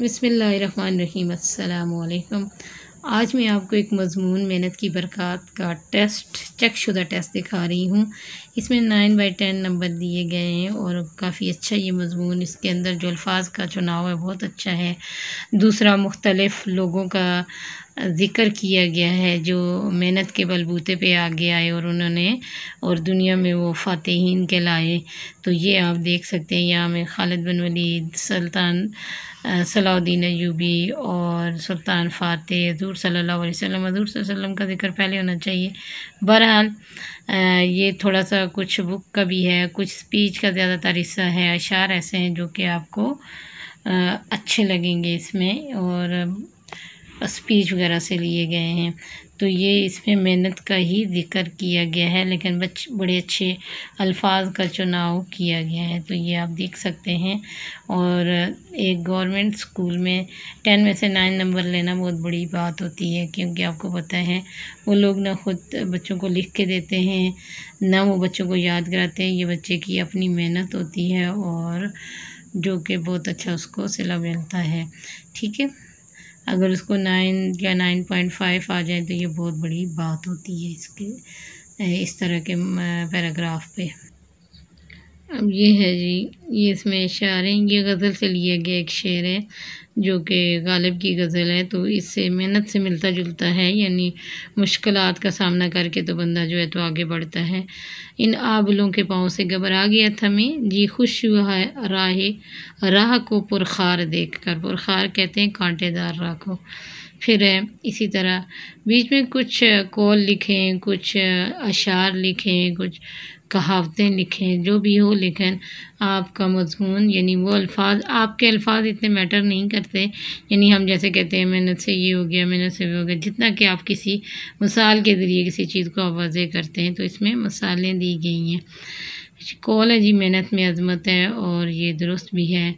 बसमीम् अल्लाम आज मैं आपको एक मज़मून मेहनत की बरक़ात का टेस्ट चेकशुदा टेस्ट दिखा रही हूँ इसमें नाइन बाई टेन नंबर दिए गए हैं और काफ़ी अच्छा ये मज़मून इसके अंदर जो अल्फाज का चुनाव है बहुत अच्छा है दूसरा मुख्तलफ़ लोगों का ज़िक्र किया गया है जो मेहनत के बलबूते पे आगे आए और उन्होंने और दुनिया में वो फ़ातहन लाए तो ये आप देख सकते हैं यहाँ में खालिद बिन वलीद सुल्तान सलाउद्दीन अयूबी और सुल्तान फ़ातह हजूर सल्लल्लाहु अलैहि वसल्लम हजूर वसल्लम का जिक्र पहले होना चाहिए बहरहाल ये थोड़ा सा कुछ बुक का भी है कुछ स्पीच का ज़्यादातर हिस्सा है अशार ऐसे हैं जो कि आपको अच्छे लगेंगे इसमें और स्पीच वगैरह से लिए गए हैं तो ये इसमें मेहनत का ही जिक्र किया गया है लेकिन बच बड़े अच्छे अल्फाज का चुनाव किया गया है तो ये आप देख सकते हैं और एक गवर्नमेंट स्कूल में टेन में से नाइन नंबर लेना बहुत बड़ी बात होती है क्योंकि आपको पता है वो लोग ना ख़ुद बच्चों को लिख के देते हैं ना वो बच्चों को याद कराते हैं ये बच्चे की अपनी मेहनत होती है और जो कि बहुत अच्छा उसको सिला मिलता है ठीक है अगर उसको नाइन या नाइन पॉइंट फाइव आ जाए तो ये बहुत बड़ी बात होती है इसके इस तरह के पैराग्राफ पे अब ये है जी ये इसमें शार हैं ये गज़ल से लिया गया एक शेर है जो कि गालिब की गज़ल है तो इससे मेहनत से मिलता जुलता है यानी मुश्किल का सामना करके तो बंदा जो है तो आगे बढ़ता है इन आबलों के पाँव से घबरा गया था मैं जी खुश हुआ है राह राह को पुरखार देख कर पुरखार कहते हैं कांटेदार राह को फिर इसी तरह बीच में कुछ कौल लिखें कुछ अशार लिखें कुछ कहावतें लिखें जो भी हो लेकिन आपका मजमून यानी वो अल्फाज आपके अल्फाज इतने मैटर नहीं करते यानी हम जैसे कहते हैं मेहनत से ये हो गया मेहनत से वो हो गया जितना कि आप किसी मसाल के ज़रिए किसी चीज़ को आवाज़ें करते हैं तो इसमें मसालें दी गई हैं कॉल है जी मेहनत में अजमत है और ये दुरुस्त भी है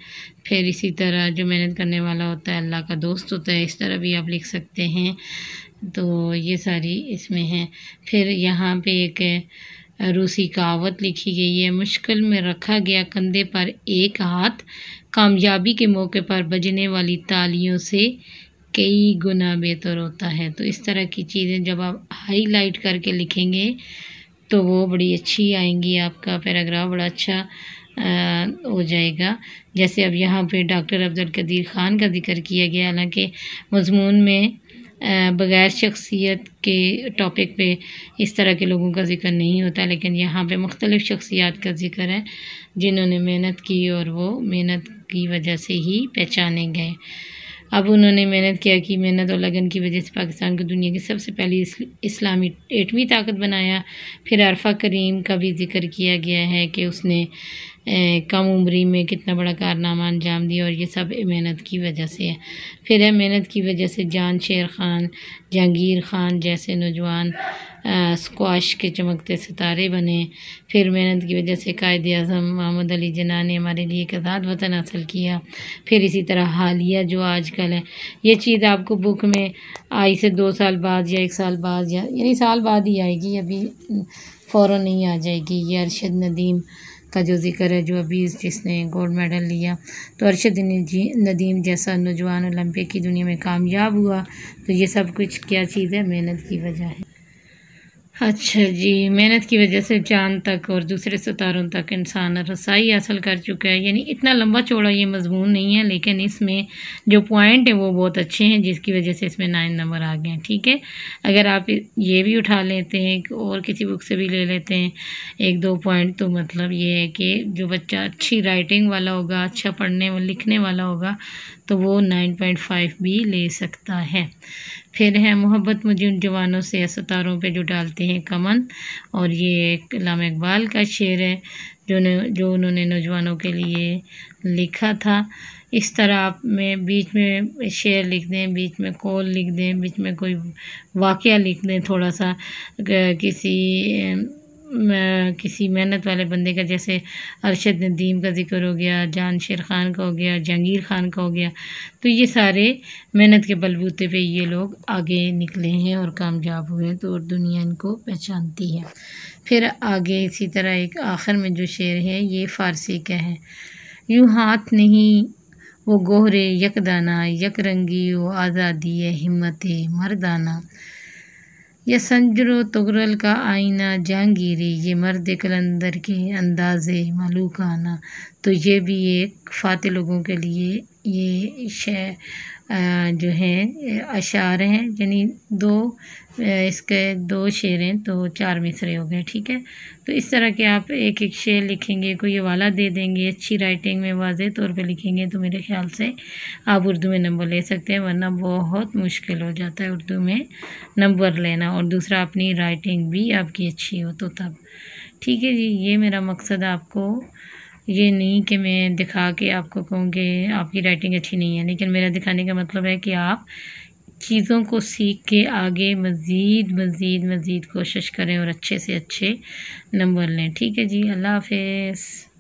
फिर इसी तरह जो मेहनत करने वाला होता है अल्लाह का दोस्त होता है इस तरह भी आप लिख सकते हैं तो ये सारी इसमें हैं फिर यहाँ पे एक रूसी कहावत लिखी गई है मुश्किल में रखा गया कंधे पर एक हाथ कामयाबी के मौके पर बजने वाली तालियों से कई गुना बेहतर होता है तो इस तरह की चीज़ें जब आप हाईलाइट करके लिखेंगे तो वो बड़ी अच्छी आएंगी आपका पैराग्राफ बड़ा अच्छा आ, हो जाएगा जैसे अब यहाँ पे डॉक्टर अब्दुल कदीर ख़ान का जिक्र किया गया हालांकि मजमून में बग़ैर शख्सियत के टॉपिक पे इस तरह के लोगों का जिक्र नहीं होता लेकिन यहाँ पे मुख्तलिफ़ शख्सियात का जिक्र है जिन्होंने मेहनत की और वो मेहनत की वजह से ही पहचाने गए अब उन्होंने मेहनत किया कि मेहनत और लगन की वजह से पाकिस्तान को दुनिया की सबसे पहली इस्लामी एटवीं ताकत बनाया फिर अरफा करीम का भी जिक्र किया गया है कि उसने कम उम्री में कितना बड़ा कारनामा अंजाम दिया और ये सब मेहनत की वजह से है फिर है मेहनत की वजह से जान शेर खान जहांगीर खान जैसे नौजवान स्क्वाश के चमकते सितारे बने फिर मेहनत की वजह से कायद अजम मोहम्मद अली जना ने हमारे लिए एक आज़ाद वतन हासिल किया फिर इसी तरह हालिया जो आजकल है ये चीज़ आपको बुक में आई से दो साल बाद या एक साल बाद या यानी साल बाद ही आएगी अभी फ़ौर नहीं आ जाएगी ये अरशद नदीम का जो जिक्र है जो अभी जिसने गोल्ड मेडल लिया तो अरशद नदीम जैसा नौजवान ओलंपिक की दुनिया में कामयाब हुआ तो ये सब कुछ क्या चीज़ है मेहनत की वजह है अच्छा जी मेहनत की वजह से चांद तक और दूसरे सितारों तक इंसान रसाई हासिल कर चुका है यानी इतना लंबा चौड़ा ये मजमून नहीं है लेकिन इसमें जो पॉइंट है वो बहुत अच्छे हैं जिसकी वजह से इसमें नाइन नंबर आ गए हैं ठीक है अगर आप ये भी उठा लेते हैं और किसी बुक से भी ले लेते हैं एक दो पॉइंट तो मतलब ये है कि जो बच्चा अच्छी राइटिंग वाला होगा अच्छा पढ़ने लिखने वाला होगा तो वो नाइन पॉइंट फाइव भी ले सकता है फिर है मोहब्बत मुझे उन जवानों से सतारों पे जो डालते हैं कमन और ये कलाम इकबाल का शेर है जो ने जो उन्होंने नौजवानों के लिए लिखा था इस तरह आप में बीच में शेर लिख दें बीच में कॉल लिख दें बीच में कोई वाक़ लिख दें थोड़ा सा किसी किसी मेहनत वाले बंदे का जैसे अरशद नदीम का ज़िक्र हो गया जान शेर खान का हो गया जहांगीर खान का हो गया तो ये सारे मेहनत के बलबूते पे ये लोग आगे निकले हैं और कामयाब हुए हैं तो दुनिया इनको पहचानती है फिर आगे इसी तरह एक आखिर में जो शेर है ये फ़ारसी का है यूँ हाथ नहीं वो गोहरे यकदाना रंगी वो आज़ादी हिम्मत मरदाना यह संजर तुगरल का आईना जहांगीरी ये मर्द कलंदर के अंदाजे मलूकाना तो ये भी एक फाते लोगों के लिए ये शह जो हैं अशार हैं यानी दो इसके दो शेर हैं तो चार मिसरे हो गए ठीक है तो इस तरह के आप एक एक शेर लिखेंगे कोई हवाला दे देंगे अच्छी राइटिंग में वाज तौर पे लिखेंगे तो मेरे ख्याल से आप उर्दू में नंबर ले सकते हैं वरना बहुत मुश्किल हो जाता है उर्दू में नंबर लेना और दूसरा अपनी राइटिंग भी आपकी अच्छी हो तो तब ठीक है जी ये मेरा मकसद आपको ये नहीं कि मैं दिखा के आपको कहूँ कि आपकी राइटिंग अच्छी नहीं है लेकिन मेरा दिखाने का मतलब है कि आप चीज़ों को सीख के आगे मज़ीद मज़ीद मज़ीद कोशिश करें और अच्छे से अच्छे नंबर लें ठीक है जी अल्लाह हाफ